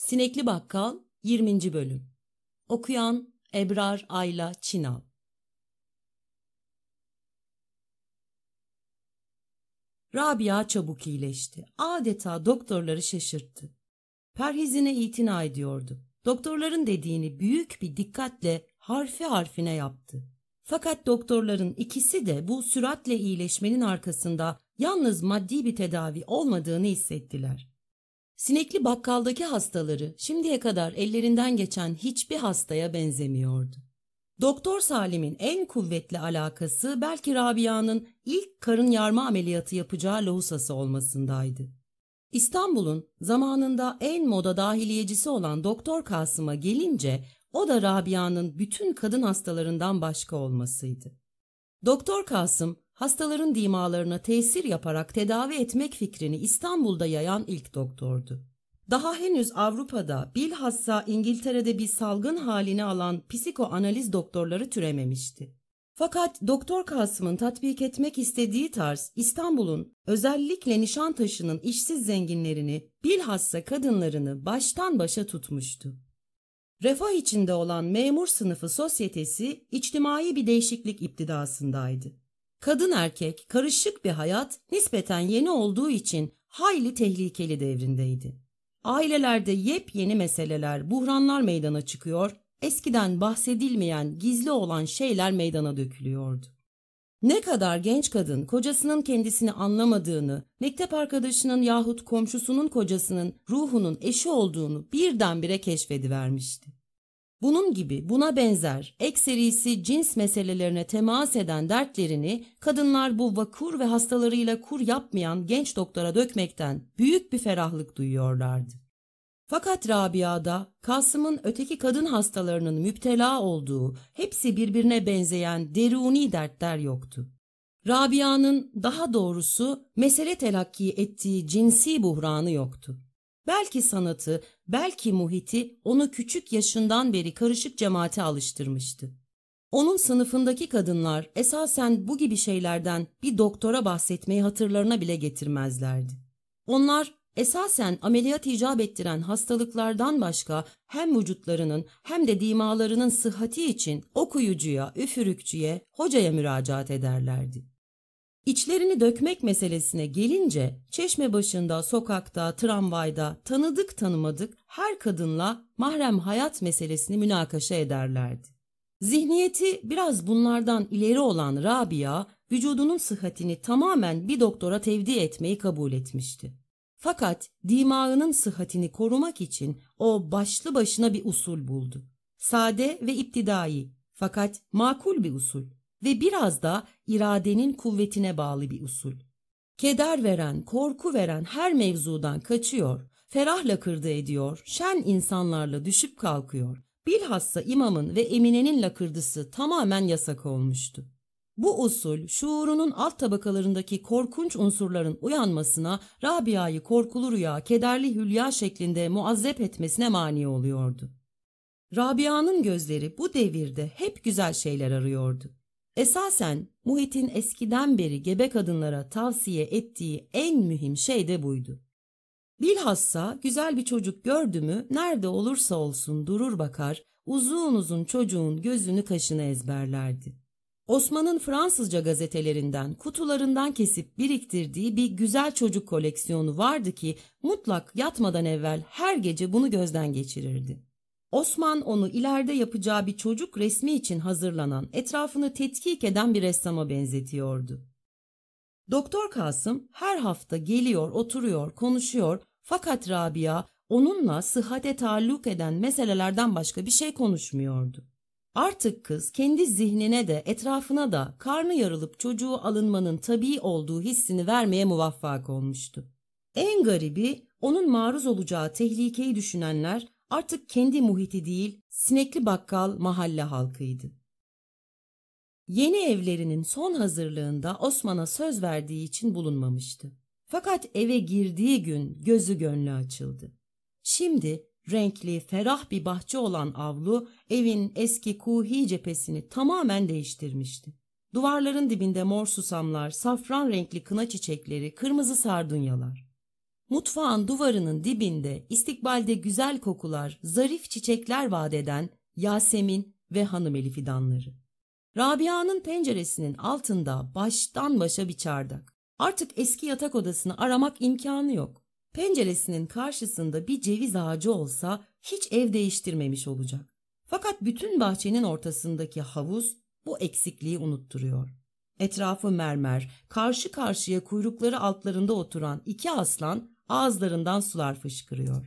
Sinekli Bakkal 20. Bölüm Okuyan Ebrar Ayla Çinal Rabia çabuk iyileşti. Adeta doktorları şaşırttı. Perhizine itina ediyordu. Doktorların dediğini büyük bir dikkatle harfi harfine yaptı. Fakat doktorların ikisi de bu süratle iyileşmenin arkasında yalnız maddi bir tedavi olmadığını hissettiler. Sinekli bakkaldaki hastaları şimdiye kadar ellerinden geçen hiçbir hastaya benzemiyordu. Doktor Salim'in en kuvvetli alakası belki Rabia'nın ilk karın yarma ameliyatı yapacağı lohusası olmasındaydı. İstanbul'un zamanında en moda dahiliyecisi olan Doktor Kasım'a gelince o da Rabia'nın bütün kadın hastalarından başka olmasıydı. Doktor Kasım hastaların dimalarına tesir yaparak tedavi etmek fikrini İstanbul'da yayan ilk doktordu. Daha henüz Avrupa'da bilhassa İngiltere'de bir salgın halini alan psikoanaliz doktorları türememişti. Fakat Doktor Kasım'ın tatbik etmek istediği tarz İstanbul'un özellikle Nişantaşı'nın işsiz zenginlerini bilhassa kadınlarını baştan başa tutmuştu. Refah içinde olan memur sınıfı sosyetesi içtimai bir değişiklik iptidasındaydı. Kadın erkek karışık bir hayat nispeten yeni olduğu için hayli tehlikeli devrindeydi. Ailelerde yepyeni meseleler, buhranlar meydana çıkıyor, eskiden bahsedilmeyen, gizli olan şeyler meydana dökülüyordu. Ne kadar genç kadın kocasının kendisini anlamadığını, mektep arkadaşının yahut komşusunun kocasının ruhunun eşi olduğunu birdenbire keşfedivermişti. Bunun gibi buna benzer ekserisi cins meselelerine temas eden dertlerini kadınlar bu vakur ve hastalarıyla kur yapmayan genç doktora dökmekten büyük bir ferahlık duyuyorlardı. Fakat Rabia'da Kasım'ın öteki kadın hastalarının müptela olduğu hepsi birbirine benzeyen deruni dertler yoktu. Rabia'nın daha doğrusu mesele telakki ettiği cinsi buhranı yoktu. Belki sanatı, belki muhiti onu küçük yaşından beri karışık cemaate alıştırmıştı. Onun sınıfındaki kadınlar esasen bu gibi şeylerden bir doktora bahsetmeyi hatırlarına bile getirmezlerdi. Onlar esasen ameliyat icap ettiren hastalıklardan başka hem vücutlarının hem de dimalarının sıhhati için okuyucuya, üfürükçüye, hocaya müracaat ederlerdi. İçlerini dökmek meselesine gelince çeşme başında, sokakta, tramvayda tanıdık tanımadık her kadınla mahrem hayat meselesini münakaşa ederlerdi. Zihniyeti biraz bunlardan ileri olan Rabia vücudunun sıhhatini tamamen bir doktora tevdi etmeyi kabul etmişti. Fakat dimağının sıhhatini korumak için o başlı başına bir usul buldu. Sade ve iptidai fakat makul bir usul ve biraz da iradenin kuvvetine bağlı bir usul. Keder veren, korku veren her mevzudan kaçıyor, ferahla kırdı ediyor, şen insanlarla düşüp kalkıyor. Bilhassa imamın ve Emine'nin lakırdısı tamamen yasak olmuştu. Bu usul şuurunun alt tabakalarındaki korkunç unsurların uyanmasına Rabia'yı korkulu rüya, kederli hülya şeklinde muazzep etmesine mani oluyordu. Rabia'nın gözleri bu devirde hep güzel şeyler arıyordu. Esasen Muhit'in eskiden beri gebe kadınlara tavsiye ettiği en mühim şey de buydu. Bilhassa güzel bir çocuk gördü mü nerede olursa olsun durur bakar, uzun uzun çocuğun gözünü kaşını ezberlerdi. Osman'ın Fransızca gazetelerinden, kutularından kesip biriktirdiği bir güzel çocuk koleksiyonu vardı ki mutlak yatmadan evvel her gece bunu gözden geçirirdi. Osman onu ileride yapacağı bir çocuk resmi için hazırlanan, etrafını tetkik eden bir ressama benzetiyordu. Doktor Kasım her hafta geliyor, oturuyor, konuşuyor fakat Rabia onunla sıhhate taalluk eden meselelerden başka bir şey konuşmuyordu. Artık kız kendi zihnine de etrafına da karnı yarılıp çocuğu alınmanın tabii olduğu hissini vermeye muvaffak olmuştu. En garibi onun maruz olacağı tehlikeyi düşünenler artık kendi muhiti değil, sinekli bakkal mahalle halkıydı. Yeni evlerinin son hazırlığında Osman'a söz verdiği için bulunmamıştı. Fakat eve girdiği gün gözü gönlü açıldı. Şimdi renkli, ferah bir bahçe olan avlu evin eski kuhi cephesini tamamen değiştirmişti. Duvarların dibinde mor susamlar, safran renkli kına çiçekleri, kırmızı sardunyalar. Mutfağın duvarının dibinde istikbalde güzel kokular, zarif çiçekler vaat eden Yasemin ve hanım hanımeli fidanları. Rabia'nın penceresinin altında baştan başa bir çardak. Artık eski yatak odasını aramak imkanı yok. Penceresinin karşısında bir ceviz ağacı olsa hiç ev değiştirmemiş olacak. Fakat bütün bahçenin ortasındaki havuz bu eksikliği unutturuyor. Etrafı mermer, karşı karşıya kuyrukları altlarında oturan iki aslan ağızlarından sular fışkırıyor.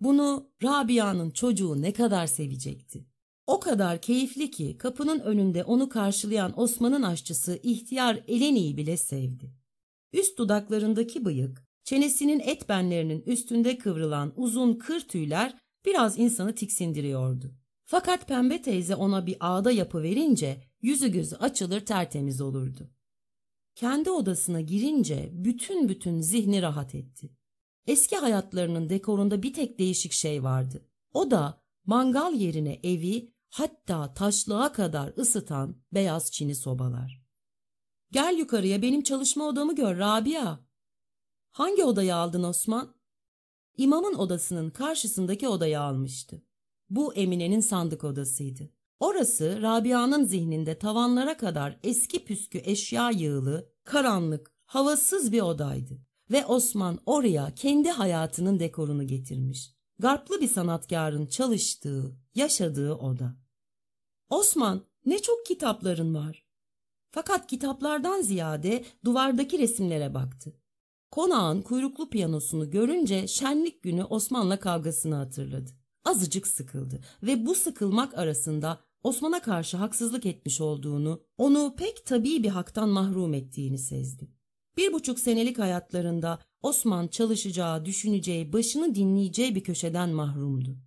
Bunu Rabia'nın çocuğu ne kadar sevecekti. O kadar keyifli ki kapının önünde onu karşılayan Osman'ın aşçısı ihtiyar Eleni'yi bile sevdi. Üst dudaklarındaki bıyık, çenesinin et benlerinin üstünde kıvrılan uzun kır tüyler biraz insanı tiksindiriyordu. Fakat pembe teyze ona bir ağda yapı verince yüzü gözü açılır tertemiz olurdu. Kendi odasına girince bütün bütün zihni rahat etti. Eski hayatlarının dekorunda bir tek değişik şey vardı. O da mangal yerine evi hatta taşlığa kadar ısıtan beyaz çini sobalar. Gel yukarıya benim çalışma odamı gör Rabia. Hangi odayı aldın Osman? İmamın odasının karşısındaki odayı almıştı. Bu Emine'nin sandık odasıydı. Orası Rabia'nın zihninde tavanlara kadar eski püskü eşya yığılı, karanlık, havasız bir odaydı. Ve Osman oraya kendi hayatının dekorunu getirmiş. Garplı bir sanatkarın çalıştığı, yaşadığı oda. Osman ne çok kitapların var. Fakat kitaplardan ziyade duvardaki resimlere baktı. Konağın kuyruklu piyanosunu görünce şenlik günü Osman'la kavgasını hatırladı. Azıcık sıkıldı ve bu sıkılmak arasında Osman'a karşı haksızlık etmiş olduğunu, onu pek tabii bir haktan mahrum ettiğini sezdi. Bir buçuk senelik hayatlarında Osman çalışacağı, düşüneceği, başını dinleyeceği bir köşeden mahrumdu.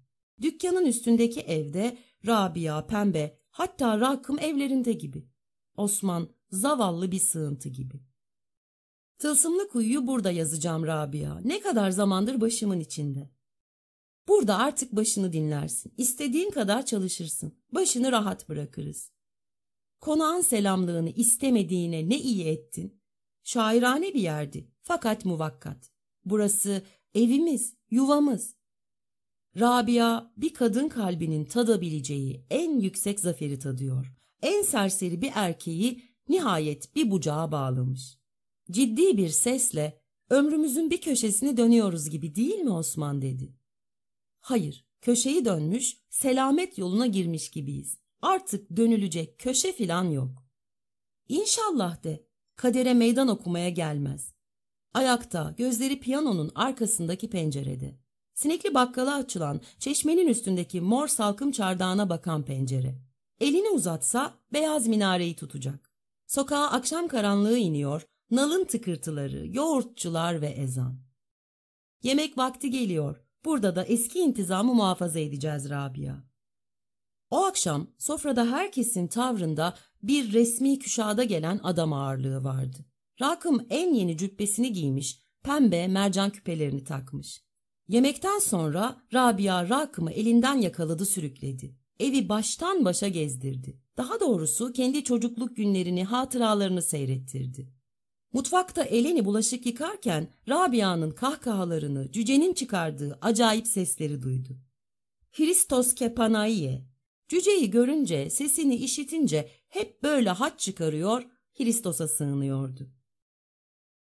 Dükkanın üstündeki evde Rabia, Pembe hatta Rakım evlerinde gibi. Osman zavallı bir sığıntı gibi. Tılsımlı kuyuyu burada yazacağım Rabia. Ne kadar zamandır başımın içinde. Burada artık başını dinlersin. İstediğin kadar çalışırsın. Başını rahat bırakırız. Konağın selamlığını istemediğine ne iyi ettin. Şairane bir yerdi fakat muvakkat. Burası evimiz, yuvamız. Rabia bir kadın kalbinin tadabileceği en yüksek zaferi tadıyor. En serseri bir erkeği nihayet bir bucağa bağlamış. Ciddi bir sesle ömrümüzün bir köşesini dönüyoruz gibi değil mi Osman dedi. Hayır, köşeyi dönmüş, selamet yoluna girmiş gibiyiz. Artık dönülecek köşe filan yok. İnşallah de, kadere meydan okumaya gelmez. Ayakta, gözleri piyanonun arkasındaki pencerede. Sinekli bakkala açılan, çeşmenin üstündeki mor salkım çardağına bakan pencere. Elini uzatsa beyaz minareyi tutacak. Sokağa akşam karanlığı iniyor, nalın tıkırtıları, yoğurtçular ve ezan. Yemek vakti geliyor. Burada da eski intizamı muhafaza edeceğiz Rabia. O akşam sofrada herkesin tavrında bir resmi küşada gelen adam ağırlığı vardı. Rakım en yeni cübbesini giymiş, pembe mercan küpelerini takmış. Yemekten sonra Rabia Rakım'ı elinden yakaladı sürükledi. Evi baştan başa gezdirdi. Daha doğrusu kendi çocukluk günlerini, hatıralarını seyrettirdi. Mutfakta Eleni bulaşık yıkarken Rabia'nın kahkahalarını, cücenin çıkardığı acayip sesleri duydu. Hristos Kepanaiye, cüceyi görünce, sesini işitince hep böyle haç çıkarıyor, Hristos'a sığınıyordu.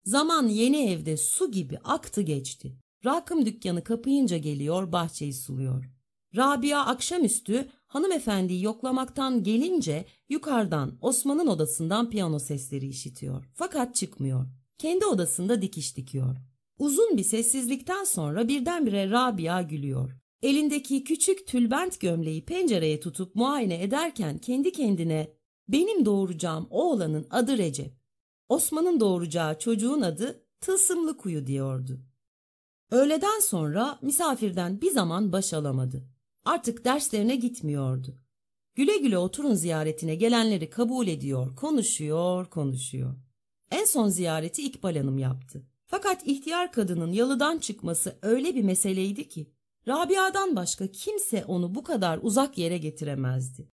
Zaman yeni evde su gibi aktı geçti. Rakım dükkanı kapayınca geliyor, bahçeyi suluyor. Rabia akşamüstü hanımefendiyi yoklamaktan gelince yukarıdan Osman'ın odasından piyano sesleri işitiyor. Fakat çıkmıyor. Kendi odasında dikiş dikiyor. Uzun bir sessizlikten sonra birdenbire Rabia gülüyor. Elindeki küçük tülbent gömleği pencereye tutup muayene ederken kendi kendine benim doğuracağım oğlanın adı Recep. Osman'ın doğuracağı çocuğun adı Tılsımlı Kuyu diyordu. Öğleden sonra misafirden bir zaman baş alamadı. Artık derslerine gitmiyordu. Güle güle oturun ziyaretine gelenleri kabul ediyor, konuşuyor, konuşuyor. En son ziyareti İkbal Hanım yaptı. Fakat ihtiyar kadının yalıdan çıkması öyle bir meseleydi ki Rabia'dan başka kimse onu bu kadar uzak yere getiremezdi.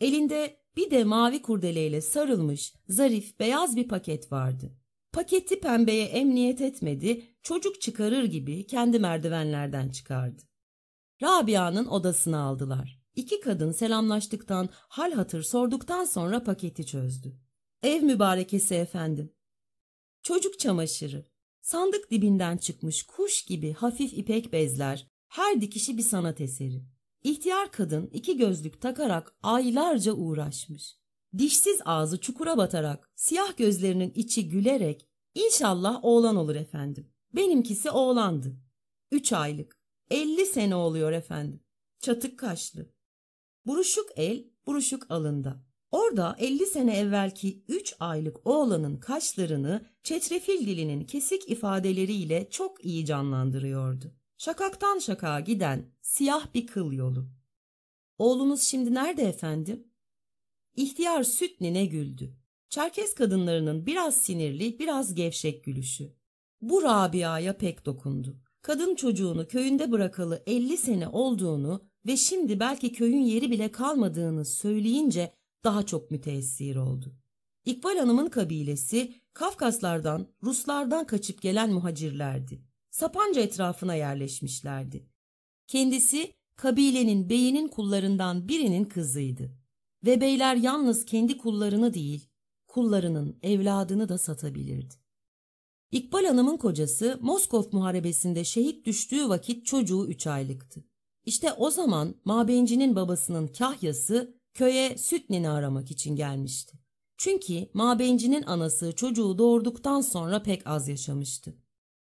Elinde bir de mavi kurdeleyle sarılmış zarif beyaz bir paket vardı. Paketi pembeye emniyet etmedi, çocuk çıkarır gibi kendi merdivenlerden çıkardı. Rabia'nın odasına aldılar. İki kadın selamlaştıktan, hal hatır sorduktan sonra paketi çözdü. Ev mübarekesi efendim. Çocuk çamaşırı. Sandık dibinden çıkmış kuş gibi hafif ipek bezler, her dikişi bir sanat eseri. İhtiyar kadın iki gözlük takarak aylarca uğraşmış. Dişsiz ağzı çukura batarak, siyah gözlerinin içi gülerek, inşallah oğlan olur efendim. Benimkisi oğlandı. Üç aylık. 50 sene oluyor efendim. Çatık kaşlı. Buruşuk el, buruşuk alında. Orada 50 sene evvelki 3 aylık oğlanın kaşlarını çetrefil dilinin kesik ifadeleriyle çok iyi canlandırıyordu. Şakaktan şakağa giden siyah bir kıl yolu. Oğlunuz şimdi nerede efendim? İhtiyar süt nine güldü. Çerkez kadınlarının biraz sinirli, biraz gevşek gülüşü. Bu Rabia'ya pek dokundu kadın çocuğunu köyünde bırakalı 50 sene olduğunu ve şimdi belki köyün yeri bile kalmadığını söyleyince daha çok müteessir oldu. İkbal Hanım'ın kabilesi Kafkaslardan, Ruslardan kaçıp gelen muhacirlerdi. Sapanca etrafına yerleşmişlerdi. Kendisi kabilenin beyinin kullarından birinin kızıydı. Ve beyler yalnız kendi kullarını değil, kullarının evladını da satabilirdi. İkbal Hanım'ın kocası Moskov Muharebesi'nde şehit düştüğü vakit çocuğu üç aylıktı. İşte o zaman mabencinin babasının kahyası köye süt nini aramak için gelmişti. Çünkü mabencinin anası çocuğu doğurduktan sonra pek az yaşamıştı.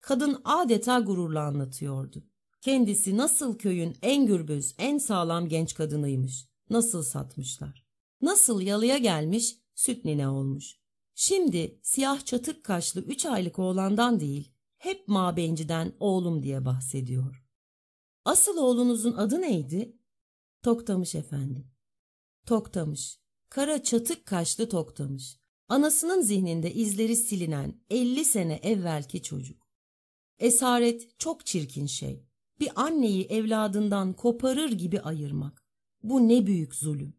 Kadın adeta gururla anlatıyordu. Kendisi nasıl köyün en gürbüz, en sağlam genç kadınıymış. Nasıl satmışlar. Nasıl yalıya gelmiş, süt nine olmuş. Şimdi siyah çatık kaşlı üç aylık oğlandan değil, hep mabenciden oğlum diye bahsediyor. Asıl oğlunuzun adı neydi? Toktamış efendi. Toktamış. Kara çatık kaşlı Toktamış. Anasının zihninde izleri silinen elli sene evvelki çocuk. Esaret çok çirkin şey. Bir anneyi evladından koparır gibi ayırmak. Bu ne büyük zulüm.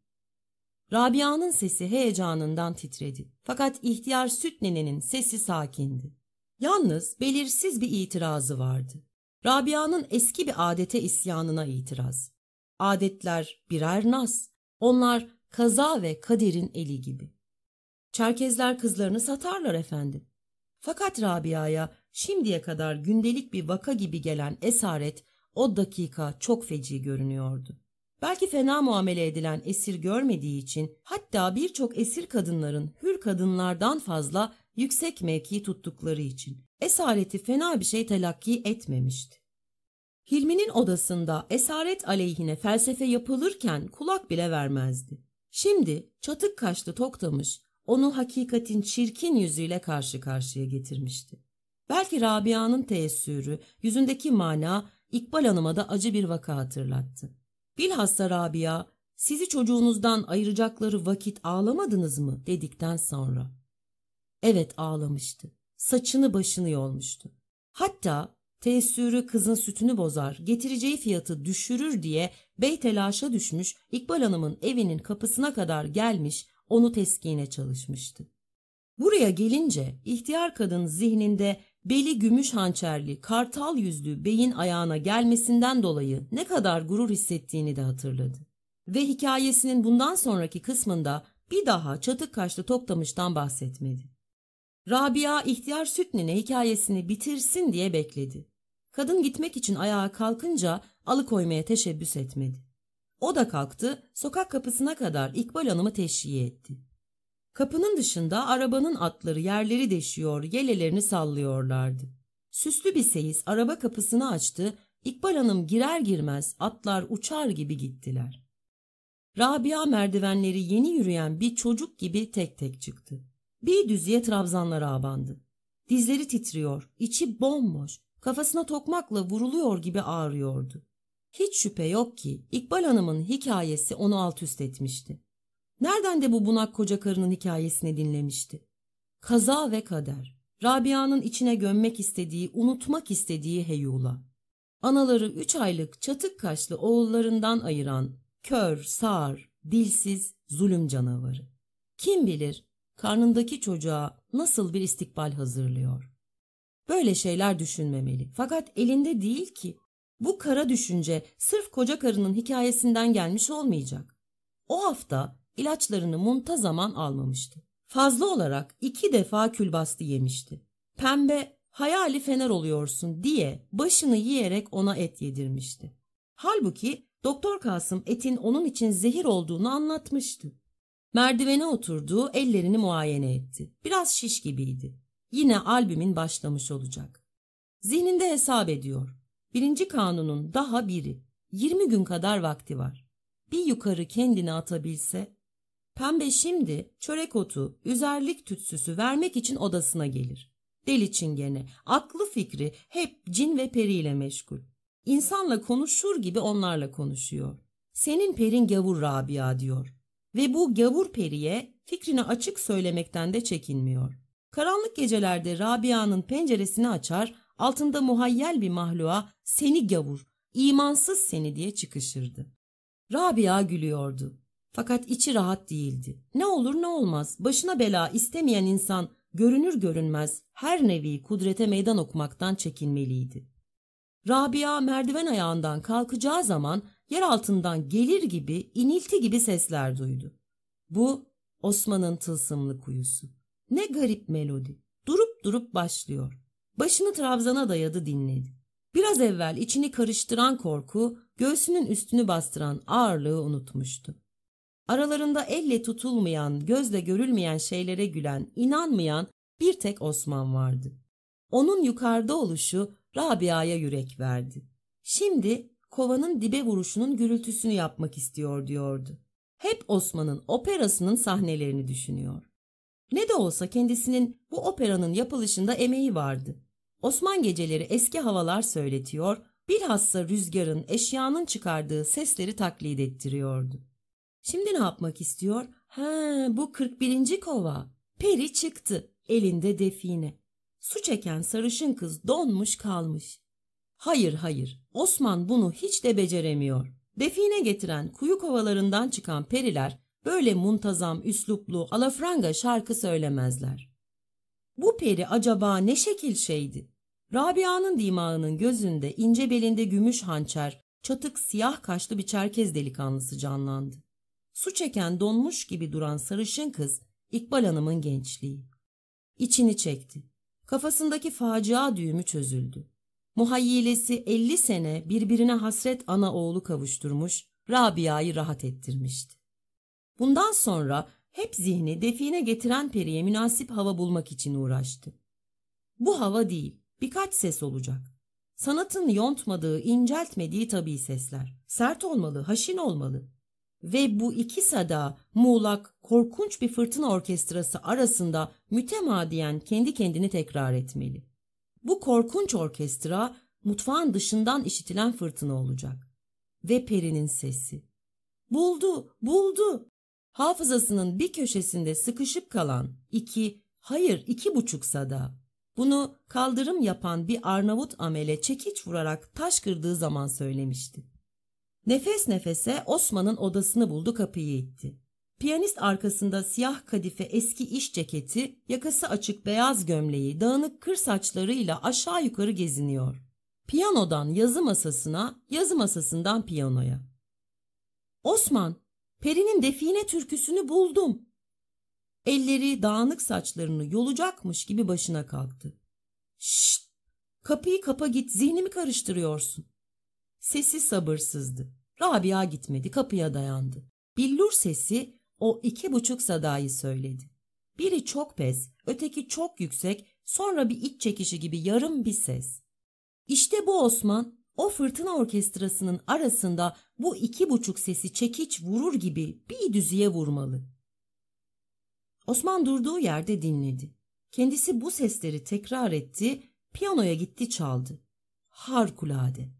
Rabia'nın sesi heyecanından titredi. Fakat ihtiyar süt nenenin sesi sakindi. Yalnız belirsiz bir itirazı vardı. Rabia'nın eski bir adete isyanına itiraz. Adetler birer nas. Onlar kaza ve kaderin eli gibi. Çerkezler kızlarını satarlar efendim. Fakat Rabia'ya şimdiye kadar gündelik bir vaka gibi gelen esaret o dakika çok feci görünüyordu. Belki fena muamele edilen esir görmediği için hatta birçok esir kadınların hür kadınlardan fazla yüksek mevki tuttukları için esareti fena bir şey telakki etmemişti. Hilmi'nin odasında esaret aleyhine felsefe yapılırken kulak bile vermezdi. Şimdi çatık kaşlı toktamış onu hakikatin çirkin yüzüyle karşı karşıya getirmişti. Belki Rabia'nın teessürü, yüzündeki mana İkbal Hanım'a da acı bir vaka hatırlattı. Bilhassa Rabia sizi çocuğunuzdan ayıracakları vakit ağlamadınız mı dedikten sonra. Evet ağlamıştı. Saçını başını yolmuştu. Hatta teessürü kızın sütünü bozar, getireceği fiyatı düşürür diye bey telaşa düşmüş, İkbal Hanım'ın evinin kapısına kadar gelmiş, onu teskine çalışmıştı. Buraya gelince ihtiyar kadın zihninde beli gümüş hançerli, kartal yüzlü beyin ayağına gelmesinden dolayı ne kadar gurur hissettiğini de hatırladı. Ve hikayesinin bundan sonraki kısmında bir daha çatık kaşlı Toktamış'tan bahsetmedi. Rabia ihtiyar süt nine hikayesini bitirsin diye bekledi. Kadın gitmek için ayağa kalkınca alıkoymaya teşebbüs etmedi. O da kalktı, sokak kapısına kadar İkbal Hanım'ı teşhiye etti. Kapının dışında arabanın atları yerleri deşiyor, yelelerini sallıyorlardı. Süslü bir seyis araba kapısını açtı, İkbal Hanım girer girmez atlar uçar gibi gittiler. Rabia merdivenleri yeni yürüyen bir çocuk gibi tek tek çıktı. Bir düzüye trabzanlara abandı. Dizleri titriyor, içi bomboş, kafasına tokmakla vuruluyor gibi ağrıyordu. Hiç şüphe yok ki İkbal Hanım'ın hikayesi onu alt üst etmişti. Nereden de bu bunak koca karının hikayesini dinlemişti? Kaza ve kader. Rabia'nın içine gömmek istediği, unutmak istediği Heyula. Anaları üç aylık çatık kaşlı oğullarından ayıran kör, sağır, dilsiz, zulüm canavarı. Kim bilir karnındaki çocuğa nasıl bir istikbal hazırlıyor. Böyle şeyler düşünmemeli. Fakat elinde değil ki. Bu kara düşünce sırf koca karının hikayesinden gelmiş olmayacak. O hafta ilaçlarını muntazaman almamıştı. Fazla olarak iki defa külbastı yemişti. Pembe hayali fener oluyorsun diye başını yiyerek ona et yedirmişti. Halbuki Doktor Kasım etin onun için zehir olduğunu anlatmıştı. Merdivene oturdu, ellerini muayene etti. Biraz şiş gibiydi. Yine albümin başlamış olacak. Zihninde hesap ediyor. Birinci kanunun daha biri. Yirmi gün kadar vakti var. Bir yukarı kendini atabilse Pembe şimdi çörek otu, üzerlik tütsüsü vermek için odasına gelir. Deli çingene, aklı fikri hep cin ve periyle meşgul. İnsanla konuşur gibi onlarla konuşuyor. Senin perin gavur Rabia diyor. Ve bu gavur periye fikrini açık söylemekten de çekinmiyor. Karanlık gecelerde Rabia'nın penceresini açar, altında muhayyel bir mahluğa seni gavur, imansız seni diye çıkışırdı. Rabia gülüyordu. Fakat içi rahat değildi. Ne olur ne olmaz başına bela istemeyen insan görünür görünmez her nevi kudrete meydan okumaktan çekinmeliydi. Rabia merdiven ayağından kalkacağı zaman yer altından gelir gibi inilti gibi sesler duydu. Bu Osman'ın tılsımlı kuyusu. Ne garip melodi. Durup durup başlıyor. Başını trabzana dayadı dinledi. Biraz evvel içini karıştıran korku, göğsünün üstünü bastıran ağırlığı unutmuştu. Aralarında elle tutulmayan, gözle görülmeyen şeylere gülen, inanmayan bir tek Osman vardı. Onun yukarıda oluşu Rabia'ya yürek verdi. Şimdi kovanın dibe vuruşunun gürültüsünü yapmak istiyor diyordu. Hep Osman'ın operasının sahnelerini düşünüyor. Ne de olsa kendisinin bu operanın yapılışında emeği vardı. Osman geceleri eski havalar söyletiyor, bilhassa rüzgarın, eşyanın çıkardığı sesleri taklit ettiriyordu. Şimdi ne yapmak istiyor? Ha, bu 41. kova. Peri çıktı, elinde define. Su çeken sarışın kız donmuş kalmış. Hayır hayır, Osman bunu hiç de beceremiyor. Define getiren kuyu kovalarından çıkan periler böyle muntazam üsluplu alafranga şarkı söylemezler. Bu peri acaba ne şekil şeydi? Rabia'nın dimağının gözünde ince belinde gümüş hançer, çatık siyah kaşlı bir çerkez delikanlısı canlandı su çeken donmuş gibi duran sarışın kız İkbal Hanım'ın gençliği. İçini çekti. Kafasındaki facia düğümü çözüldü. Muhayyilesi elli sene birbirine hasret ana oğlu kavuşturmuş, Rabia'yı rahat ettirmişti. Bundan sonra hep zihni define getiren periye münasip hava bulmak için uğraştı. Bu hava değil, birkaç ses olacak. Sanatın yontmadığı, inceltmediği tabii sesler. Sert olmalı, haşin olmalı ve bu iki sada muğlak korkunç bir fırtına orkestrası arasında mütemadiyen kendi kendini tekrar etmeli. Bu korkunç orkestra mutfağın dışından işitilen fırtına olacak. Ve perinin sesi. Buldu, buldu. Hafızasının bir köşesinde sıkışıp kalan iki, hayır iki buçuk sada. Bunu kaldırım yapan bir Arnavut amele çekiç vurarak taş kırdığı zaman söylemişti. Nefes nefese Osman'ın odasını buldu kapıyı itti. Piyanist arkasında siyah kadife eski iş ceketi, yakası açık beyaz gömleği, dağınık kır saçlarıyla aşağı yukarı geziniyor. Piyanodan yazı masasına, yazı masasından piyanoya. Osman, Peri'nin define türküsünü buldum. Elleri dağınık saçlarını yolacakmış gibi başına kalktı. Şşt! Kapıyı kapa git zihnimi karıştırıyorsun. Sesi sabırsızdı. Rabia gitmedi, kapıya dayandı. Billur sesi o iki buçuk sadayı söyledi. Biri çok pes, öteki çok yüksek, sonra bir iç çekişi gibi yarım bir ses. İşte bu Osman, o fırtına orkestrasının arasında bu iki buçuk sesi çekiç vurur gibi bir düzüye vurmalı. Osman durduğu yerde dinledi. Kendisi bu sesleri tekrar etti, piyanoya gitti çaldı. Harikulade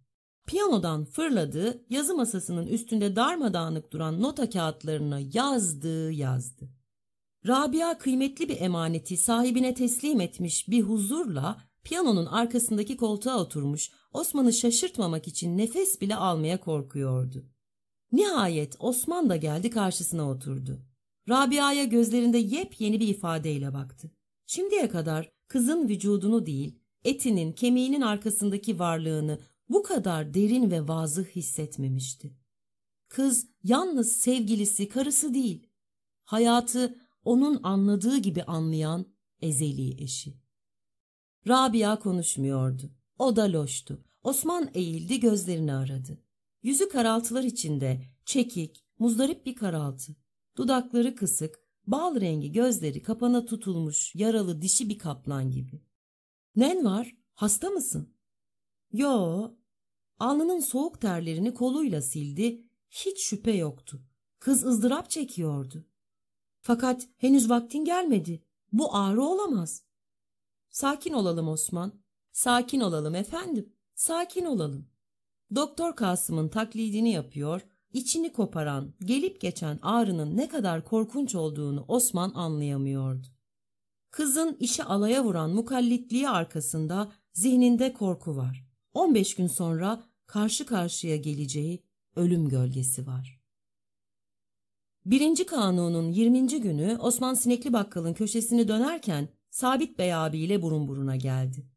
piyanodan fırladı, yazı masasının üstünde darmadağınık duran nota kağıtlarına yazdı yazdı. Rabia kıymetli bir emaneti sahibine teslim etmiş bir huzurla piyanonun arkasındaki koltuğa oturmuş Osman'ı şaşırtmamak için nefes bile almaya korkuyordu. Nihayet Osman da geldi karşısına oturdu. Rabia'ya gözlerinde yepyeni bir ifadeyle baktı. Şimdiye kadar kızın vücudunu değil, etinin, kemiğinin arkasındaki varlığını bu kadar derin ve vazı hissetmemişti. Kız yalnız sevgilisi, karısı değil. Hayatı onun anladığı gibi anlayan ezeli eşi. Rabia konuşmuyordu. O da loştu. Osman eğildi gözlerini aradı. Yüzü karaltılar içinde, çekik, muzdarip bir karaltı. Dudakları kısık, bal rengi gözleri kapana tutulmuş yaralı dişi bir kaplan gibi. ''Nen var, hasta mısın?'' Yo, alnının soğuk terlerini koluyla sildi, hiç şüphe yoktu. Kız ızdırap çekiyordu. Fakat henüz vaktin gelmedi. Bu ağrı olamaz. Sakin olalım Osman. Sakin olalım efendim. Sakin olalım. Doktor Kasım'ın taklidini yapıyor, içini koparan, gelip geçen ağrının ne kadar korkunç olduğunu Osman anlayamıyordu. Kızın işi alaya vuran mukallitliği arkasında zihninde korku var. 15 gün sonra karşı karşıya geleceği ölüm gölgesi var. Birinci kanunun 20. günü Osman Sinekli Bakkal'ın köşesini dönerken Sabit Bey abiyle burun buruna geldi.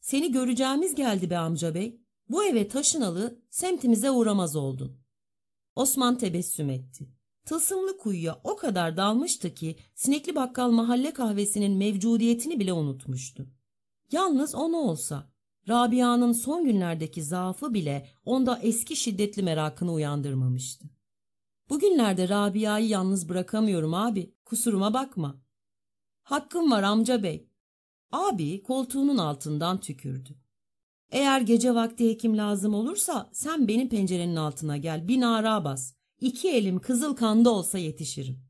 Seni göreceğimiz geldi be amca bey. Bu eve taşınalı semtimize uğramaz oldun. Osman tebessüm etti. Tılsımlı kuyuya o kadar dalmıştı ki Sinekli Bakkal mahalle kahvesinin mevcudiyetini bile unutmuştu. Yalnız onu olsa Rabia'nın son günlerdeki zaafı bile onda eski şiddetli merakını uyandırmamıştı. Bugünlerde Rabia'yı yalnız bırakamıyorum abi, kusuruma bakma. Hakkım var amca bey. Abi koltuğunun altından tükürdü. Eğer gece vakti hekim lazım olursa sen benim pencerenin altına gel, bir nara bas. İki elim kızıl kanda olsa yetişirim.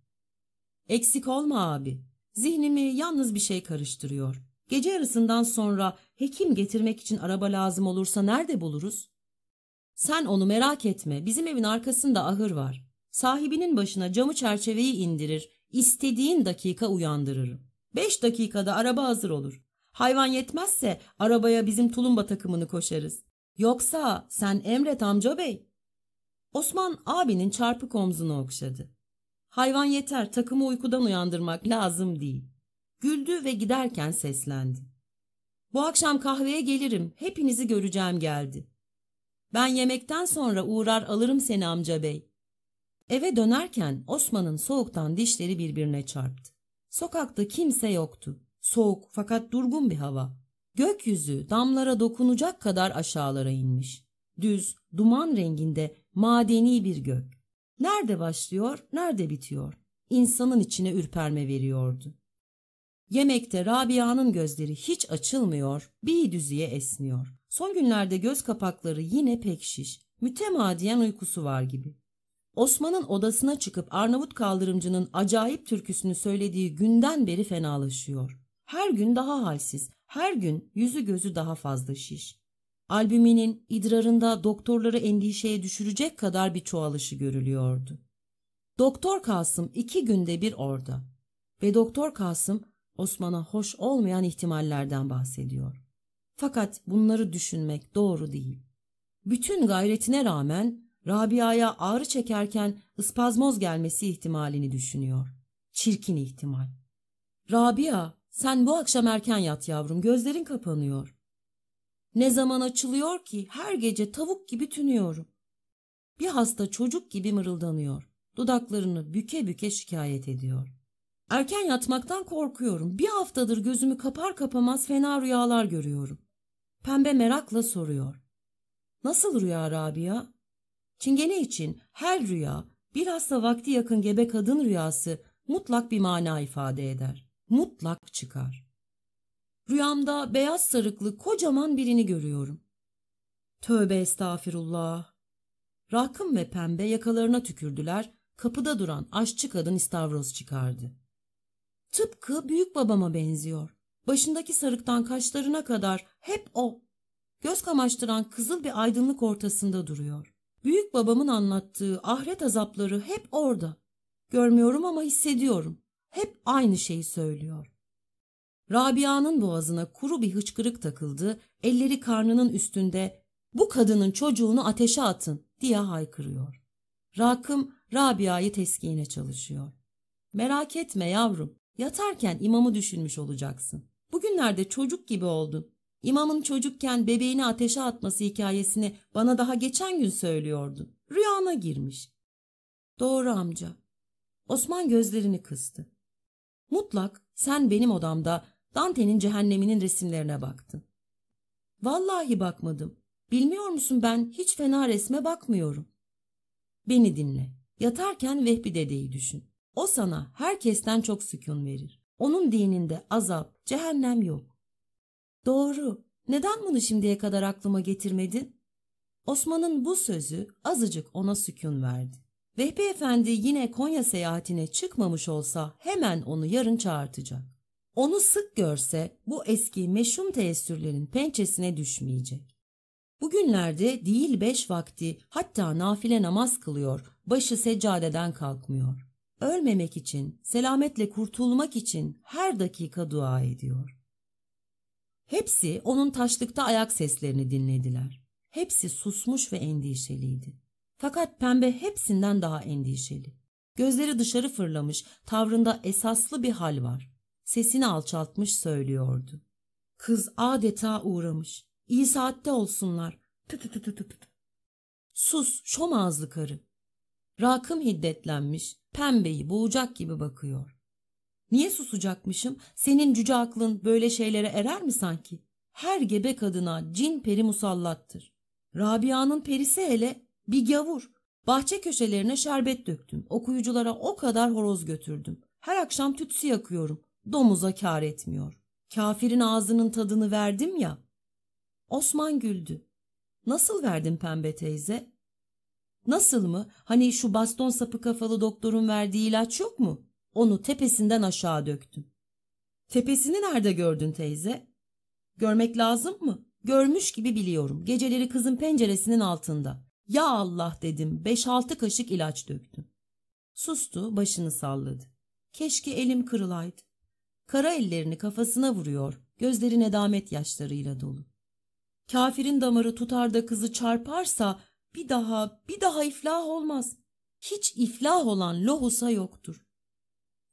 Eksik olma abi. Zihnimi yalnız bir şey karıştırıyor. Gece yarısından sonra hekim getirmek için araba lazım olursa nerede buluruz? Sen onu merak etme. Bizim evin arkasında ahır var. Sahibinin başına camı çerçeveyi indirir. istediğin dakika uyandırırım. Beş dakikada araba hazır olur. Hayvan yetmezse arabaya bizim tulumba takımını koşarız. Yoksa sen emret amca bey. Osman abinin çarpık omzunu okşadı. Hayvan yeter takımı uykudan uyandırmak lazım değil. Güldü ve giderken seslendi. Bu akşam kahveye gelirim, hepinizi göreceğim geldi. Ben yemekten sonra uğrar alırım seni amca bey. Eve dönerken Osman'ın soğuktan dişleri birbirine çarptı. Sokakta kimse yoktu. Soğuk fakat durgun bir hava. Gökyüzü damlara dokunacak kadar aşağılara inmiş. Düz, duman renginde madeni bir gök. Nerede başlıyor, nerede bitiyor? İnsanın içine ürperme veriyordu. Yemekte Rabia'nın gözleri hiç açılmıyor, bir düzüye esniyor. Son günlerde göz kapakları yine pek şiş, mütemadiyen uykusu var gibi. Osman'ın odasına çıkıp Arnavut kaldırımcının acayip türküsünü söylediği günden beri fenalaşıyor. Her gün daha halsiz, her gün yüzü gözü daha fazla şiş. Albüminin idrarında doktorları endişeye düşürecek kadar bir çoğalışı görülüyordu. Doktor Kasım iki günde bir orada ve Doktor Kasım Osman'a hoş olmayan ihtimallerden bahsediyor. Fakat bunları düşünmek doğru değil. Bütün gayretine rağmen Rabia'ya ağrı çekerken ıspazmoz gelmesi ihtimalini düşünüyor. Çirkin ihtimal. Rabia, sen bu akşam erken yat yavrum, gözlerin kapanıyor. Ne zaman açılıyor ki her gece tavuk gibi tünüyorum. Bir hasta çocuk gibi mırıldanıyor. Dudaklarını büke büke şikayet ediyor. Erken yatmaktan korkuyorum. Bir haftadır gözümü kapar kapamaz fena rüyalar görüyorum. Pembe merakla soruyor. Nasıl rüya Rabia? Çingene için her rüya, bilhassa vakti yakın gebe kadın rüyası mutlak bir mana ifade eder. Mutlak çıkar. Rüyamda beyaz sarıklı kocaman birini görüyorum. Tövbe estağfirullah. Rakım ve pembe yakalarına tükürdüler, kapıda duran aşçı kadın istavroz çıkardı. Tıpkı büyük babama benziyor. Başındaki sarıktan kaşlarına kadar hep o. Göz kamaştıran kızıl bir aydınlık ortasında duruyor. Büyük babamın anlattığı ahiret azapları hep orada. Görmüyorum ama hissediyorum. Hep aynı şeyi söylüyor. Rabia'nın boğazına kuru bir hıçkırık takıldı, elleri karnının üstünde ''Bu kadının çocuğunu ateşe atın!'' diye haykırıyor. Rakım Rabia'yı teskiyine çalışıyor. ''Merak etme yavrum, Yatarken imamı düşünmüş olacaksın. Bugünlerde çocuk gibi oldun. İmamın çocukken bebeğini ateşe atması hikayesini bana daha geçen gün söylüyordun. Rüyana girmiş. Doğru amca. Osman gözlerini kıstı. Mutlak sen benim odamda Dante'nin cehenneminin resimlerine baktın. Vallahi bakmadım. Bilmiyor musun ben hiç fena resme bakmıyorum. Beni dinle. Yatarken Vehbi dedeyi düşün. O sana herkesten çok sükun verir. Onun dininde azap, cehennem yok. Doğru. Neden bunu şimdiye kadar aklıma getirmedin? Osman'ın bu sözü azıcık ona sükun verdi. Vehbi Efendi yine Konya seyahatine çıkmamış olsa hemen onu yarın çağırtacak. Onu sık görse bu eski meşhum teessürlerin pençesine düşmeyecek. Bugünlerde değil beş vakti hatta nafile namaz kılıyor, başı seccadeden kalkmıyor ölmemek için, selametle kurtulmak için her dakika dua ediyor. Hepsi onun taşlıkta ayak seslerini dinlediler. Hepsi susmuş ve endişeliydi. Fakat pembe hepsinden daha endişeli. Gözleri dışarı fırlamış, tavrında esaslı bir hal var. Sesini alçaltmış söylüyordu. Kız adeta uğramış. İyi saatte olsunlar. Tü tü tü tü tü. Sus, şom ağızlı karı. Rakım hiddetlenmiş, pembeyi boğacak gibi bakıyor. Niye susacakmışım? Senin cüce aklın böyle şeylere erer mi sanki? Her gebe kadına cin peri musallattır. Rabia'nın perisi hele bir gavur. Bahçe köşelerine şerbet döktüm. Okuyuculara o kadar horoz götürdüm. Her akşam tütsü yakıyorum. Domuza kar etmiyor. Kafirin ağzının tadını verdim ya. Osman güldü. Nasıl verdin pembe teyze? Nasıl mı? Hani şu baston sapı kafalı doktorun verdiği ilaç yok mu? Onu tepesinden aşağı döktüm. Tepesini nerede gördün teyze? Görmek lazım mı? Görmüş gibi biliyorum. Geceleri kızın penceresinin altında. Ya Allah dedim. Beş altı kaşık ilaç döktüm. Sustu, başını salladı. Keşke elim kırılaydı. Kara ellerini kafasına vuruyor, gözleri nedamet yaşlarıyla dolu. Kafirin damarı tutar da kızı çarparsa bir daha, bir daha iflah olmaz. Hiç iflah olan lohusa yoktur.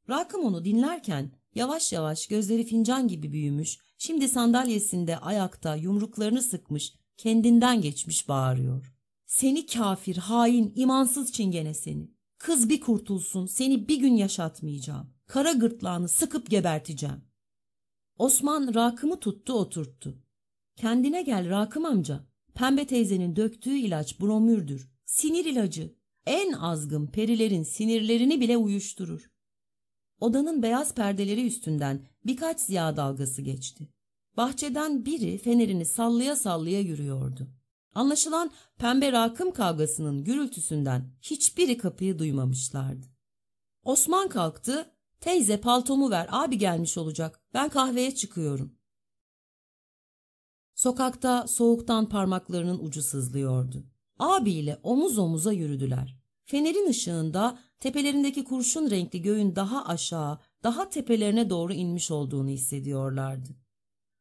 Rakım onu dinlerken yavaş yavaş gözleri fincan gibi büyümüş, şimdi sandalyesinde ayakta yumruklarını sıkmış, kendinden geçmiş bağırıyor. Seni kafir, hain, imansız çingene seni. Kız bir kurtulsun, seni bir gün yaşatmayacağım. Kara gırtlağını sıkıp geberteceğim. Osman Rakım'ı tuttu oturttu. Kendine gel Rakım amca, Pembe teyzenin döktüğü ilaç bromürdür. Sinir ilacı. En azgın perilerin sinirlerini bile uyuşturur. Odanın beyaz perdeleri üstünden birkaç ziya dalgası geçti. Bahçeden biri fenerini sallaya sallaya yürüyordu. Anlaşılan pembe rakım kavgasının gürültüsünden hiçbiri kapıyı duymamışlardı. Osman kalktı, teyze paltomu ver abi gelmiş olacak ben kahveye çıkıyorum. Sokakta soğuktan parmaklarının ucu sızlıyordu. Abiyle omuz omuza yürüdüler. Fenerin ışığında tepelerindeki kurşun renkli göğün daha aşağı, daha tepelerine doğru inmiş olduğunu hissediyorlardı.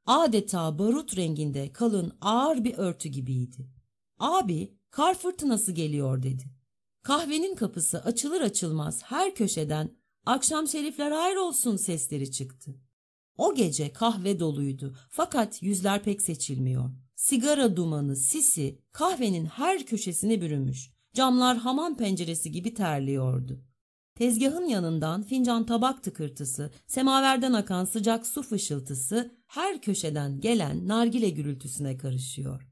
Adeta barut renginde kalın ağır bir örtü gibiydi. Abi kar fırtınası geliyor dedi. Kahvenin kapısı açılır açılmaz her köşeden akşam şerifler hayrolsun sesleri çıktı. O gece kahve doluydu fakat yüzler pek seçilmiyor. Sigara dumanı, sisi kahvenin her köşesini bürümüş. Camlar hamam penceresi gibi terliyordu. Tezgahın yanından fincan tabak tıkırtısı, semaverden akan sıcak su fışıltısı her köşeden gelen nargile gürültüsüne karışıyor.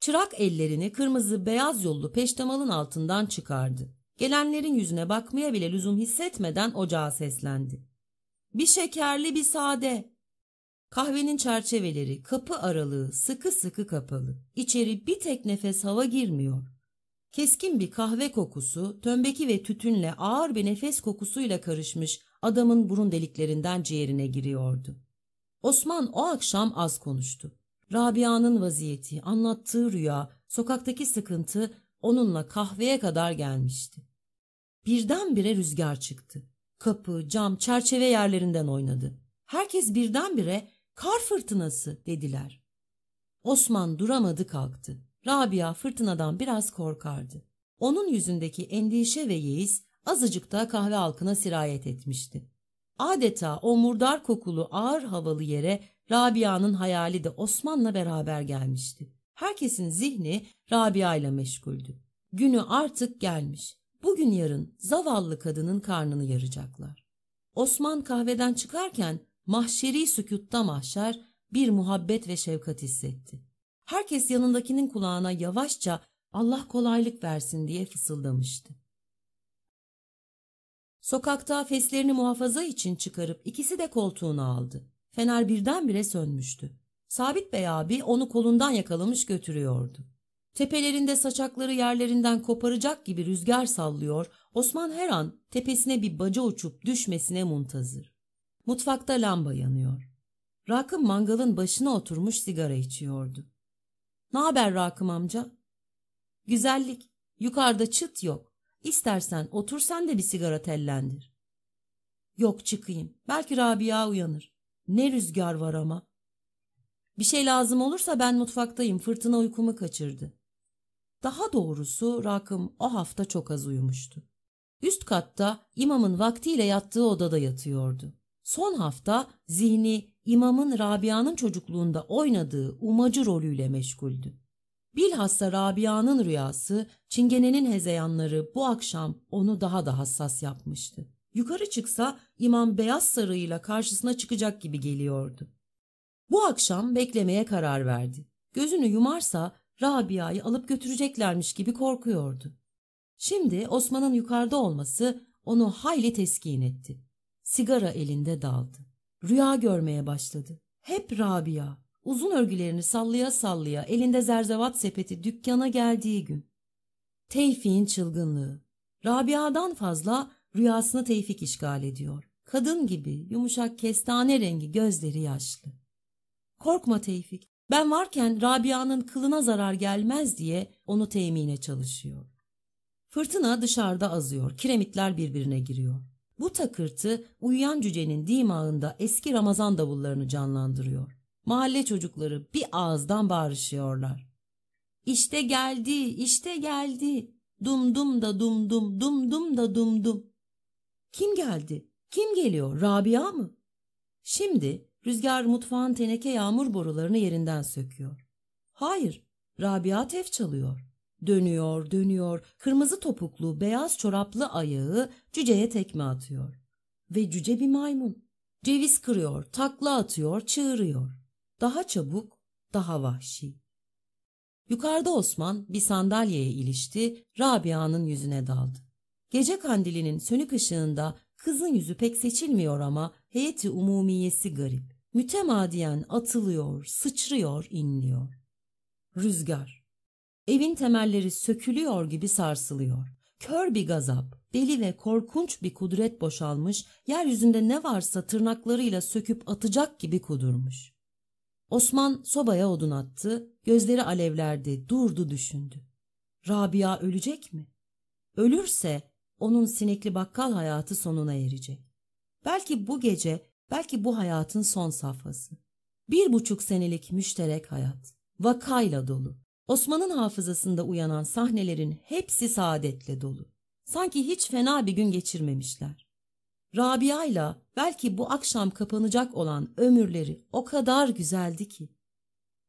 Çırak ellerini kırmızı beyaz yollu peştemalın altından çıkardı. Gelenlerin yüzüne bakmaya bile lüzum hissetmeden ocağa seslendi. Bir şekerli bir sade. Kahvenin çerçeveleri, kapı aralığı sıkı sıkı kapalı. İçeri bir tek nefes hava girmiyor. Keskin bir kahve kokusu, tömbeki ve tütünle ağır bir nefes kokusuyla karışmış adamın burun deliklerinden ciğerine giriyordu. Osman o akşam az konuştu. Rabia'nın vaziyeti, anlattığı rüya, sokaktaki sıkıntı onunla kahveye kadar gelmişti. Birdenbire rüzgar çıktı. Kapı, cam, çerçeve yerlerinden oynadı. Herkes birdenbire kar fırtınası dediler. Osman duramadı kalktı. Rabia fırtınadan biraz korkardı. Onun yüzündeki endişe ve yeis azıcık da kahve halkına sirayet etmişti. Adeta o murdar kokulu ağır havalı yere Rabia'nın hayali de Osman'la beraber gelmişti. Herkesin zihni Rabia ile meşguldü. Günü artık gelmiş. Bugün yarın zavallı kadının karnını yaracaklar. Osman kahveden çıkarken mahşeri sükutta mahşer bir muhabbet ve şefkat hissetti. Herkes yanındakinin kulağına yavaşça Allah kolaylık versin diye fısıldamıştı. Sokakta feslerini muhafaza için çıkarıp ikisi de koltuğuna aldı. Fener birdenbire sönmüştü. Sabit Bey abi onu kolundan yakalamış götürüyordu. Tepelerinde saçakları yerlerinden koparacak gibi rüzgar sallıyor, Osman her an tepesine bir baca uçup düşmesine muntazır. Mutfakta lamba yanıyor. Rakım mangalın başına oturmuş sigara içiyordu. Ne haber Rakım amca? Güzellik, yukarıda çıt yok. İstersen otur sen de bir sigara tellendir. Yok çıkayım, belki Rabia uyanır. Ne rüzgar var ama. Bir şey lazım olursa ben mutfaktayım, fırtına uykumu kaçırdı. Daha doğrusu Rakım o hafta çok az uyumuştu. Üst katta imamın vaktiyle yattığı odada yatıyordu. Son hafta zihni imamın Rabia'nın çocukluğunda oynadığı umacı rolüyle meşguldü. Bilhassa Rabia'nın rüyası, Çingene'nin hezeyanları bu akşam onu daha da hassas yapmıştı. Yukarı çıksa imam beyaz sarığıyla karşısına çıkacak gibi geliyordu. Bu akşam beklemeye karar verdi. Gözünü yumarsa Rabia'yı alıp götüreceklermiş gibi korkuyordu. Şimdi Osman'ın yukarıda olması onu hayli teskin etti. Sigara elinde daldı. Rüya görmeye başladı. Hep Rabia, uzun örgülerini sallaya sallaya elinde zerzevat sepeti dükkana geldiği gün. Tevfik'in çılgınlığı. Rabia'dan fazla rüyasını Tevfik işgal ediyor. Kadın gibi yumuşak kestane rengi gözleri yaşlı. Korkma Tevfik, ben varken Rabia'nın kılına zarar gelmez diye onu temine çalışıyor. Fırtına dışarıda azıyor, kiremitler birbirine giriyor. Bu takırtı uyuyan cücenin dimağında eski Ramazan davullarını canlandırıyor. Mahalle çocukları bir ağızdan bağırışıyorlar. İşte geldi, işte geldi. Dum dum da dum dum, dum dum da dum dum. Kim geldi? Kim geliyor? Rabia mı? Şimdi Rüzgar mutfağın teneke yağmur borularını yerinden söküyor. Hayır, Rabia tef çalıyor. Dönüyor, dönüyor, kırmızı topuklu, beyaz çoraplı ayağı cüceye tekme atıyor. Ve cüce bir maymun. Ceviz kırıyor, takla atıyor, çığırıyor. Daha çabuk, daha vahşi. Yukarıda Osman bir sandalyeye ilişti, Rabia'nın yüzüne daldı. Gece kandilinin sönük ışığında kızın yüzü pek seçilmiyor ama heyeti umumiyesi garip mütemadiyen atılıyor, sıçrıyor, inliyor. Rüzgar. Evin temelleri sökülüyor gibi sarsılıyor. Kör bir gazap, deli ve korkunç bir kudret boşalmış, yeryüzünde ne varsa tırnaklarıyla söküp atacak gibi kudurmuş. Osman sobaya odun attı, gözleri alevlerde durdu düşündü. Rabia ölecek mi? Ölürse onun sinekli bakkal hayatı sonuna erecek. Belki bu gece Belki bu hayatın son safhası. Bir buçuk senelik müşterek hayat. Vakayla dolu. Osman'ın hafızasında uyanan sahnelerin hepsi saadetle dolu. Sanki hiç fena bir gün geçirmemişler. Rabia'yla belki bu akşam kapanacak olan ömürleri o kadar güzeldi ki.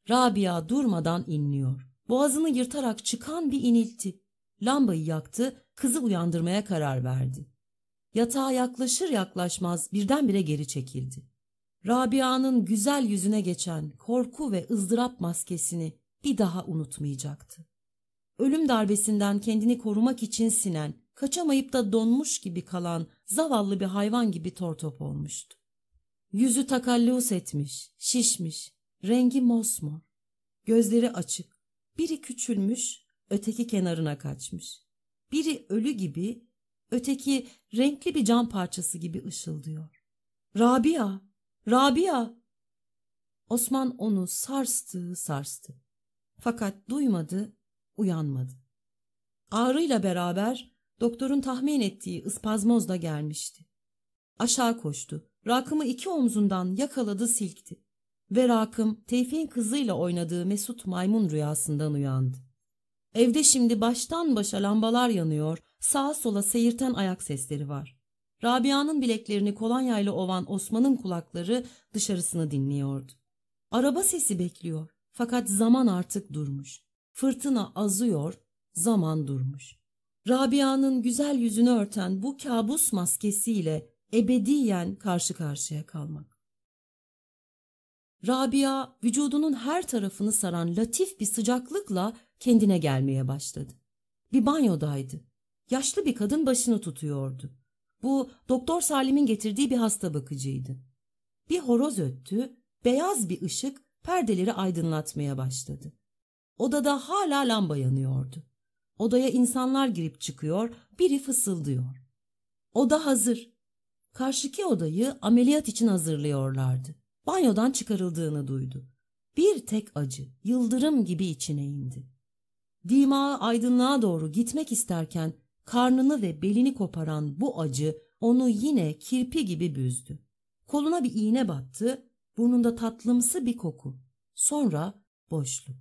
Rabia durmadan inliyor. Boğazını yırtarak çıkan bir inilti. Lambayı yaktı, kızı uyandırmaya karar verdi. Yatağa yaklaşır yaklaşmaz birdenbire geri çekildi. Rabia'nın güzel yüzüne geçen korku ve ızdırap maskesini bir daha unutmayacaktı. Ölüm darbesinden kendini korumak için sinen, kaçamayıp da donmuş gibi kalan zavallı bir hayvan gibi tortop olmuştu. Yüzü takallus etmiş, şişmiş, rengi mosmor, gözleri açık, biri küçülmüş, öteki kenarına kaçmış. Biri ölü gibi, Öteki renkli bir cam parçası gibi ışıldıyor. Rabia! Rabia! Osman onu sarstı sarstı. Fakat duymadı, uyanmadı. Ağrıyla beraber doktorun tahmin ettiği ıspazmoz da gelmişti. Aşağı koştu. Rakım'ı iki omzundan yakaladı silkti. Ve Rakım, Tevfik'in kızıyla oynadığı mesut maymun rüyasından uyandı. Evde şimdi baştan başa lambalar yanıyor, sağa sola seyirten ayak sesleri var. Rabia'nın bileklerini kolonyayla ovan Osman'ın kulakları dışarısını dinliyordu. Araba sesi bekliyor fakat zaman artık durmuş. Fırtına azıyor, zaman durmuş. Rabia'nın güzel yüzünü örten bu kabus maskesiyle ebediyen karşı karşıya kalmak. Rabia vücudunun her tarafını saran latif bir sıcaklıkla kendine gelmeye başladı. Bir banyodaydı. Yaşlı bir kadın başını tutuyordu. Bu Doktor Salim'in getirdiği bir hasta bakıcıydı. Bir horoz öttü, beyaz bir ışık perdeleri aydınlatmaya başladı. Odada hala lamba yanıyordu. Odaya insanlar girip çıkıyor, biri fısıldıyor. Oda hazır. Karşıki odayı ameliyat için hazırlıyorlardı banyodan çıkarıldığını duydu. Bir tek acı, yıldırım gibi içine indi. Dima aydınlığa doğru gitmek isterken karnını ve belini koparan bu acı onu yine kirpi gibi büzdü. Koluna bir iğne battı, burnunda tatlımsı bir koku. Sonra boşluk.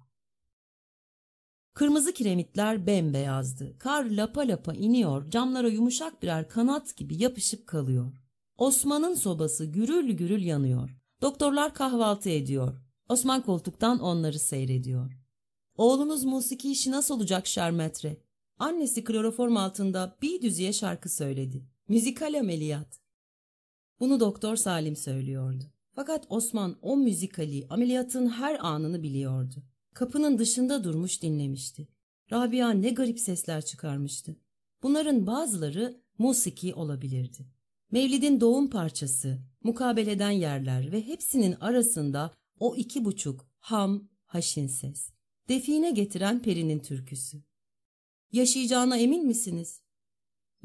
Kırmızı kiremitler bembeyazdı. Kar lapa lapa iniyor, camlara yumuşak birer kanat gibi yapışıp kalıyor. Osman'ın sobası gürül gürül yanıyor. Doktorlar kahvaltı ediyor. Osman koltuktan onları seyrediyor. Oğlunuz musiki işi nasıl olacak Şermetre? Annesi kloroform altında bir düzeye şarkı söyledi. Müzikal ameliyat. Bunu doktor Salim söylüyordu. Fakat Osman o müzikali, ameliyatın her anını biliyordu. Kapının dışında durmuş dinlemişti. Rabia ne garip sesler çıkarmıştı. Bunların bazıları musiki olabilirdi. Mevlid'in doğum parçası, mukabeleden yerler ve hepsinin arasında o iki buçuk ham, haşin ses. Define getiren perinin türküsü. Yaşayacağına emin misiniz?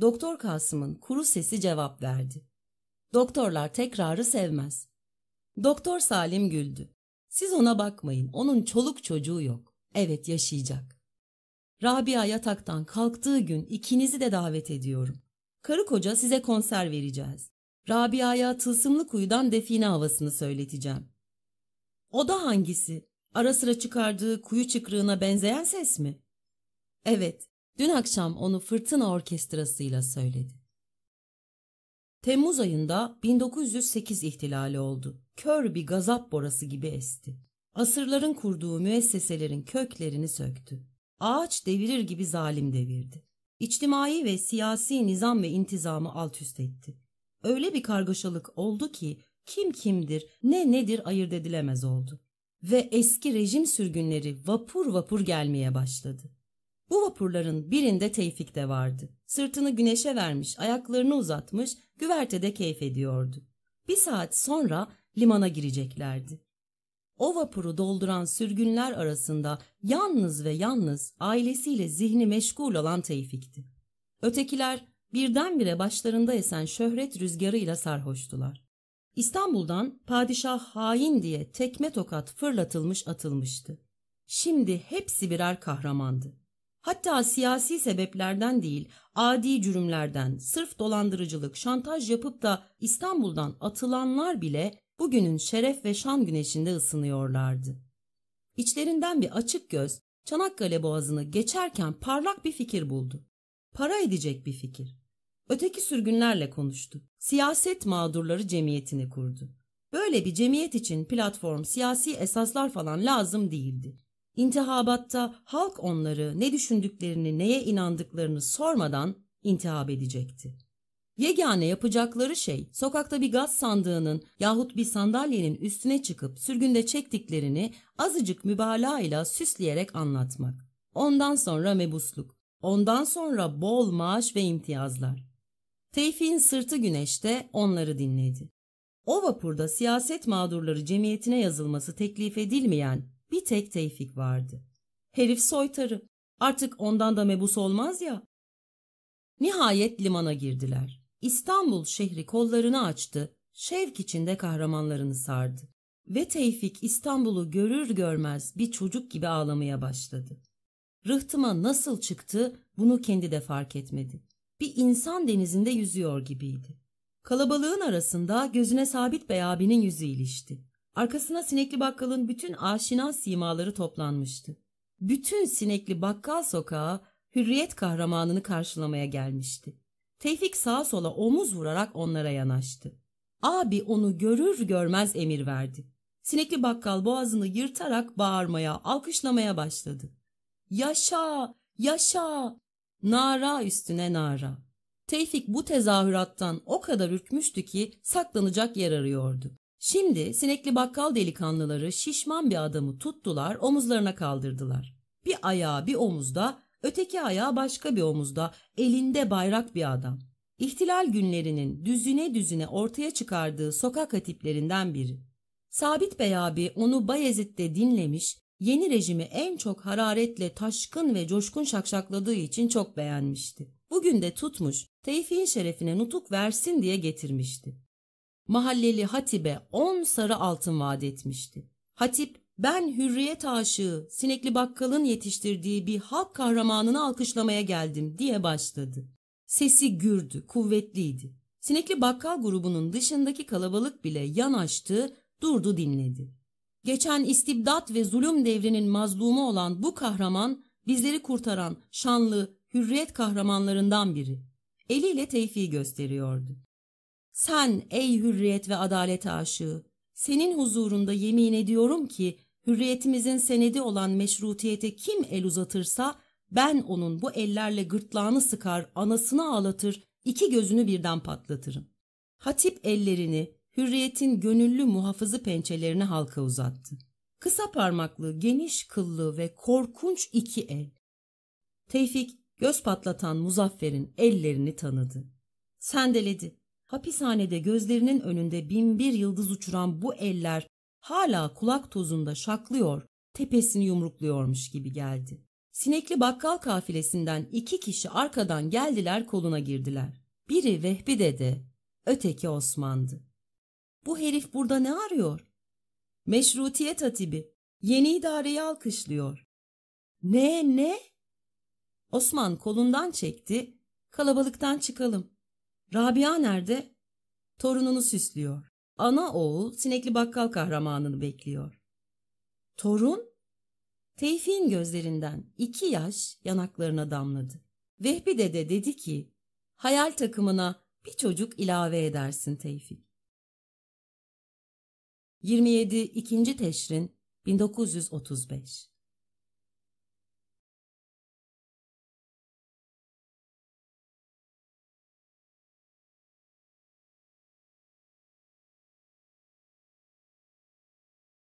Doktor Kasım'ın kuru sesi cevap verdi. Doktorlar tekrarı sevmez. Doktor Salim güldü. Siz ona bakmayın, onun çoluk çocuğu yok. Evet yaşayacak. Rabia yataktan kalktığı gün ikinizi de davet ediyorum. Karı koca size konser vereceğiz. Rabia'ya tılsımlı kuyudan define havasını söyleteceğim. O da hangisi? Ara sıra çıkardığı kuyu çıkrığına benzeyen ses mi? Evet, dün akşam onu fırtına orkestrasıyla söyledi. Temmuz ayında 1908 ihtilali oldu. Kör bir gazap borası gibi esti. Asırların kurduğu müesseselerin köklerini söktü. Ağaç devirir gibi zalim devirdi. İçtimai ve siyasi nizam ve intizamı alt üst etti. Öyle bir kargaşalık oldu ki kim kimdir, ne nedir ayırt edilemez oldu. Ve eski rejim sürgünleri vapur vapur gelmeye başladı. Bu vapurların birinde Tevfik de vardı. Sırtını güneşe vermiş, ayaklarını uzatmış, güvertede keyif ediyordu. Bir saat sonra limana gireceklerdi. O vapuru dolduran sürgünler arasında yalnız ve yalnız ailesiyle zihni meşgul olan Tevfik'ti. Ötekiler birdenbire başlarında esen şöhret rüzgarıyla sarhoştular. İstanbul'dan padişah hain diye tekme tokat fırlatılmış atılmıştı. Şimdi hepsi birer kahramandı. Hatta siyasi sebeplerden değil, adi cürümlerden, sırf dolandırıcılık, şantaj yapıp da İstanbul'dan atılanlar bile bugünün şeref ve şan güneşinde ısınıyorlardı. İçlerinden bir açık göz Çanakkale boğazını geçerken parlak bir fikir buldu. Para edecek bir fikir. Öteki sürgünlerle konuştu. Siyaset mağdurları cemiyetini kurdu. Böyle bir cemiyet için platform, siyasi esaslar falan lazım değildi. İntihabatta halk onları ne düşündüklerini, neye inandıklarını sormadan intihab edecekti. Yegane yapacakları şey sokakta bir gaz sandığının yahut bir sandalyenin üstüne çıkıp sürgünde çektiklerini azıcık mübalağa ile süsleyerek anlatmak. Ondan sonra mebusluk. Ondan sonra bol maaş ve imtiyazlar. Tevfik'in sırtı güneşte onları dinledi. O vapurda siyaset mağdurları cemiyetine yazılması teklif edilmeyen bir tek Tevfik vardı. Herif soytarı. Artık ondan da mebus olmaz ya. Nihayet limana girdiler. İstanbul şehri kollarını açtı, şevk içinde kahramanlarını sardı. Ve Tevfik İstanbul'u görür görmez bir çocuk gibi ağlamaya başladı. Rıhtıma nasıl çıktı bunu kendi de fark etmedi. Bir insan denizinde yüzüyor gibiydi. Kalabalığın arasında gözüne Sabit Bey abinin yüzü ilişti. Arkasına sinekli bakkalın bütün aşina simaları toplanmıştı. Bütün sinekli bakkal sokağı hürriyet kahramanını karşılamaya gelmişti. Tevfik sağa sola omuz vurarak onlara yanaştı. Abi onu görür görmez emir verdi. Sinekli bakkal boğazını yırtarak bağırmaya, alkışlamaya başladı. Yaşa, yaşa, nara üstüne nara. Tevfik bu tezahürattan o kadar ürkmüştü ki saklanacak yer arıyordu. Şimdi sinekli bakkal delikanlıları şişman bir adamı tuttular, omuzlarına kaldırdılar. Bir ayağı bir omuzda, Öteki ayağı başka bir omuzda, elinde bayrak bir adam. İhtilal günlerinin düzüne düzüne ortaya çıkardığı sokak hatiplerinden biri. Sabit Bey abi onu Bayezid'de dinlemiş, yeni rejimi en çok hararetle taşkın ve coşkun şakşakladığı için çok beğenmişti. Bugün de tutmuş, Tevfik'in şerefine nutuk versin diye getirmişti. Mahalleli Hatip'e on sarı altın vaat etmişti. Hatip ben hürriyet aşığı, sinekli bakkalın yetiştirdiği bir halk kahramanını alkışlamaya geldim diye başladı. Sesi gürdü, kuvvetliydi. Sinekli bakkal grubunun dışındaki kalabalık bile yanaştı, durdu dinledi. Geçen istibdat ve zulüm devrinin mazlumu olan bu kahraman, bizleri kurtaran şanlı hürriyet kahramanlarından biri. Eliyle tevfi gösteriyordu. Sen ey hürriyet ve adalet aşığı, senin huzurunda yemin ediyorum ki hürriyetimizin senedi olan meşrutiyete kim el uzatırsa ben onun bu ellerle gırtlağını sıkar, anasını ağlatır, iki gözünü birden patlatırım. Hatip ellerini hürriyetin gönüllü muhafızı pençelerine halka uzattı. Kısa parmaklı, geniş kıllı ve korkunç iki el. Tevfik göz patlatan Muzaffer'in ellerini tanıdı. Sendeledi. Hapishanede gözlerinin önünde bin bir yıldız uçuran bu eller hala kulak tozunda şaklıyor, tepesini yumrukluyormuş gibi geldi. Sinekli bakkal kafilesinden iki kişi arkadan geldiler koluna girdiler. Biri Vehbi dede, öteki Osman'dı. Bu herif burada ne arıyor? Meşrutiyet hatibi, yeni idareyi alkışlıyor. Ne ne? Osman kolundan çekti, kalabalıktan çıkalım. Rabia nerede? Torununu süslüyor ana oğul sinekli bakkal kahramanını bekliyor. Torun, Tevfik'in gözlerinden iki yaş yanaklarına damladı. Vehbi dede dedi ki, hayal takımına bir çocuk ilave edersin Tevfik. 27 İkinci Teşrin 1935